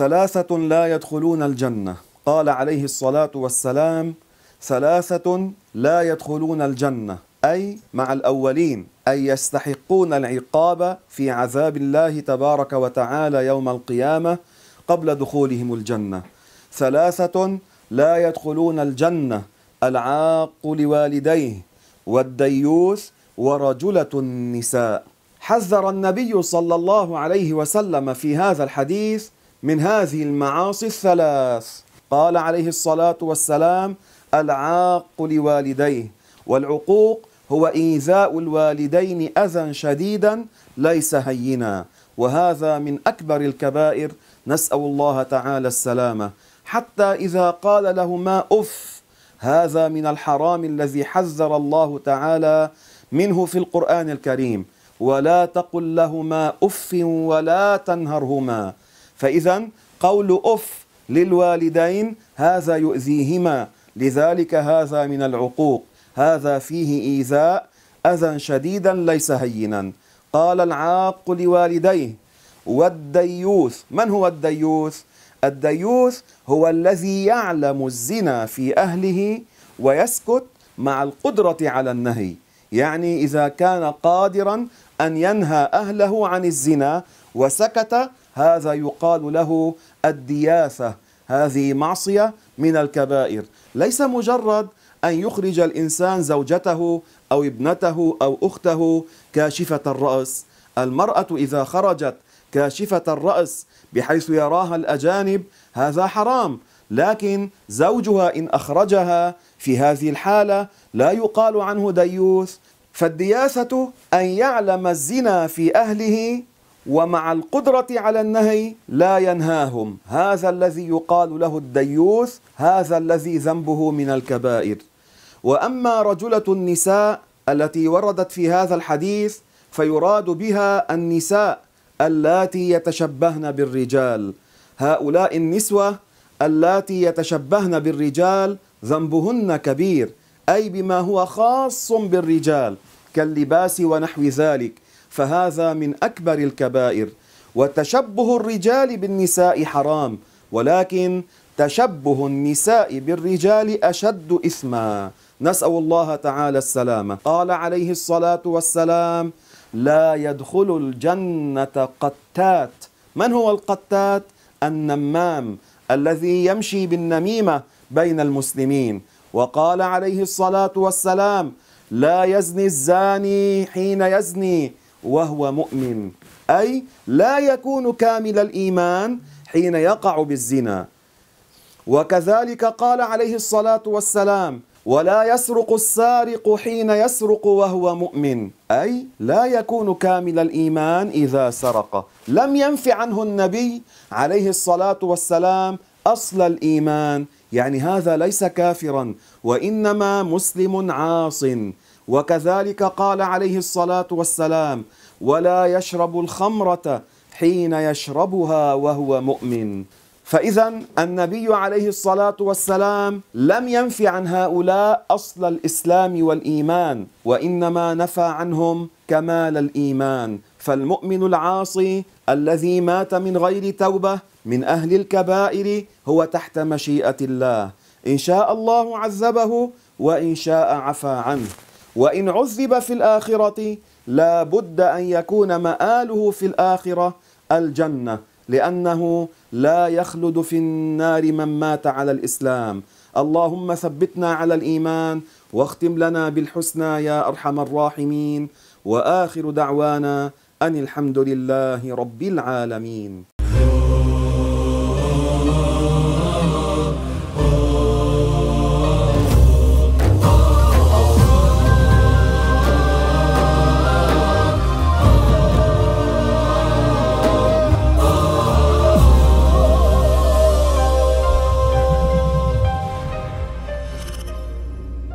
ثلاثة لا يدخلون الجنة قال عليه الصلاة والسلام ثلاثة لا يدخلون الجنة أي مع الأولين أي يستحقون العقاب في عذاب الله تبارك وتعالى يوم القيامة قبل دخولهم الجنة ثلاثة لا يدخلون الجنة العاق لوالديه والديوث ورجلة النساء حذر النبي صلى الله عليه وسلم في هذا الحديث من هذه المعاصي الثلاث قال عليه الصلاة والسلام العاق لوالديه والعقوق هو إيذاء الوالدين أذى شديدا ليس هينا وهذا من أكبر الكبائر نسأل الله تعالى السلامة حتى إذا قال لهما أف هذا من الحرام الذي حذر الله تعالى منه في القرآن الكريم ولا تقل لهما أف ولا تنهرهما فإذا قول أف للوالدين هذا يؤذيهما لذلك هذا من العقوق هذا فيه إيذاء أذى شديدا ليس هينا قال العاق لوالديه والديوث من هو الديوث؟ الديوث هو الذي يعلم الزنا في أهله ويسكت مع القدرة على النهي يعني إذا كان قادرا أن ينهى أهله عن الزنا وسكت هذا يقال له الدياثة هذه معصية من الكبائر ليس مجرد أن يخرج الإنسان زوجته أو ابنته أو أخته كاشفة الرأس المرأة إذا خرجت كاشفة الرأس بحيث يراها الأجانب هذا حرام لكن زوجها إن أخرجها في هذه الحالة لا يقال عنه ديوث فالدياثة أن يعلم الزنا في أهله ومع القدرة على النهي لا ينهاهم هذا الذي يقال له الديوث هذا الذي ذنبه من الكبائر وأما رجلة النساء التي وردت في هذا الحديث فيراد بها النساء اللاتي يتشبهن بالرجال هؤلاء النسوة اللاتي يتشبهن بالرجال ذنبهن كبير أي بما هو خاص بالرجال كاللباس ونحو ذلك فهذا من أكبر الكبائر وتشبه الرجال بالنساء حرام ولكن تشبه النساء بالرجال أشد إثما نسأل الله تعالى السلامة قال عليه الصلاة والسلام لا يدخل الجنة قتات من هو القتات؟ النمام الذي يمشي بالنميمة بين المسلمين وقال عليه الصلاة والسلام لا يزني الزاني حين يزني وهو مؤمن أي لا يكون كامل الإيمان حين يقع بالزنا وكذلك قال عليه الصلاة والسلام ولا يسرق السارق حين يسرق وهو مؤمن أي لا يكون كامل الإيمان إذا سرق لم ينف عنه النبي عليه الصلاة والسلام أصل الإيمان يعني هذا ليس كافرا وإنما مسلم عاصٍ وكذلك قال عليه الصلاة والسلام ولا يشرب الخمرة حين يشربها وهو مؤمن فإذا النبي عليه الصلاة والسلام لم ينف عن هؤلاء أصل الإسلام والإيمان وإنما نفى عنهم كمال الإيمان فالمؤمن العاصي الذي مات من غير توبة من أهل الكبائر هو تحت مشيئة الله إن شاء الله عذبه وإن شاء عفى عنه وإن عذب في الآخرة لا بد أن يكون مآله في الآخرة الجنة لأنه لا يخلد في النار من مات على الإسلام اللهم ثبتنا على الإيمان واختم لنا بالحسنى يا أرحم الراحمين وآخر دعوانا أن الحمد لله رب العالمين